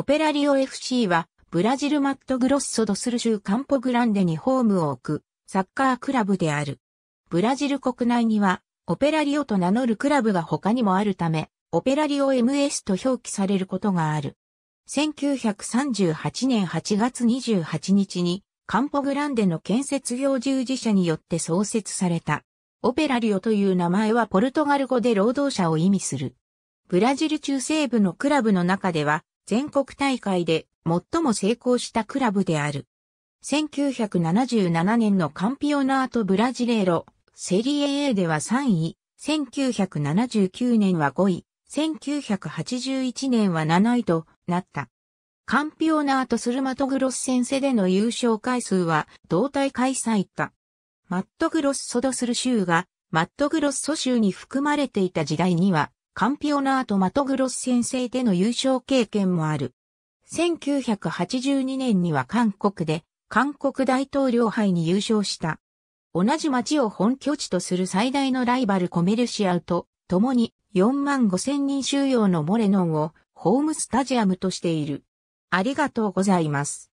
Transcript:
オペラリオ FC は、ブラジルマットグロッソドスル州カンポグランデにホームを置く、サッカークラブである。ブラジル国内には、オペラリオと名乗るクラブが他にもあるため、オペラリオ MS と表記されることがある。1938年8月28日に、カンポグランデの建設業従事者によって創設された。オペラリオという名前はポルトガル語で労働者を意味する。ブラジル中西部のクラブの中では、全国大会で最も成功したクラブである。1977年のカンピオナートブラジレーロ、セリエ A では3位、1979年は5位、1981年は7位となった。カンピオナートスルマトグロス先生での優勝回数は同大会最多。マットグロスソドスル州がマットグロスソ州に含まれていた時代にはカンピオナートマトグロス先生での優勝経験もある。1982年には韓国で、韓国大統領杯に優勝した。同じ町を本拠地とする最大のライバルコメルシアウと、共に4万5千人収容のモレノンをホームスタジアムとしている。ありがとうございます。